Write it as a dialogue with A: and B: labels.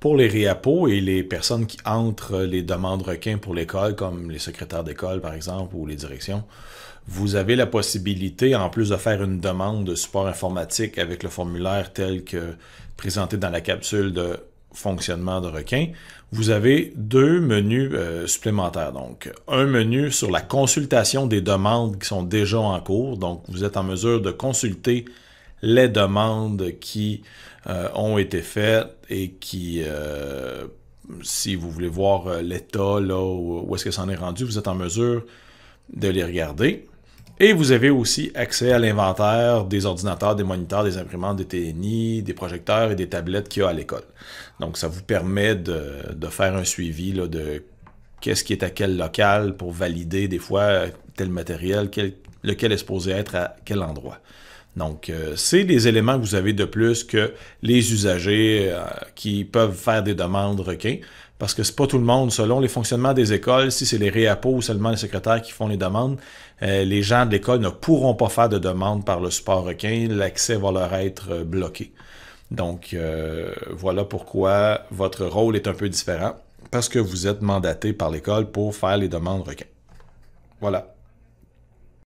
A: Pour les réappos et les personnes qui entrent euh, les demandes requins pour l'école, comme les secrétaires d'école par exemple ou les directions, vous avez la possibilité, en plus de faire une demande de support informatique avec le formulaire tel que présenté dans la capsule de fonctionnement de requin, vous avez deux menus euh, supplémentaires. Donc, un menu sur la consultation des demandes qui sont déjà en cours. Donc, vous êtes en mesure de consulter les demandes qui euh, ont été faites et qui, euh, si vous voulez voir euh, l'état, là, où, est-ce que ça en est rendu, vous êtes en mesure de les regarder. Et vous avez aussi accès à l'inventaire des ordinateurs, des moniteurs, des imprimantes, des TNI, des projecteurs et des tablettes qu'il y a à l'école. Donc, ça vous permet de, faire un suivi de qu'est-ce qui est à quel local pour valider des fois tel matériel, lequel est supposé être à quel endroit. Donc, euh, c'est des éléments que vous avez de plus que les usagers euh, qui peuvent faire des demandes requins, parce que c'est pas tout le monde. Selon les fonctionnements des écoles, si c'est les réappos ou seulement les secrétaires qui font les demandes, euh, les gens de l'école ne pourront pas faire de demande par le support requin. L'accès va leur être bloqué. Donc, voilà pourquoi votre rôle est un peu différent, parce que vous êtes mandaté par l'école pour faire les demandes requins. Voilà.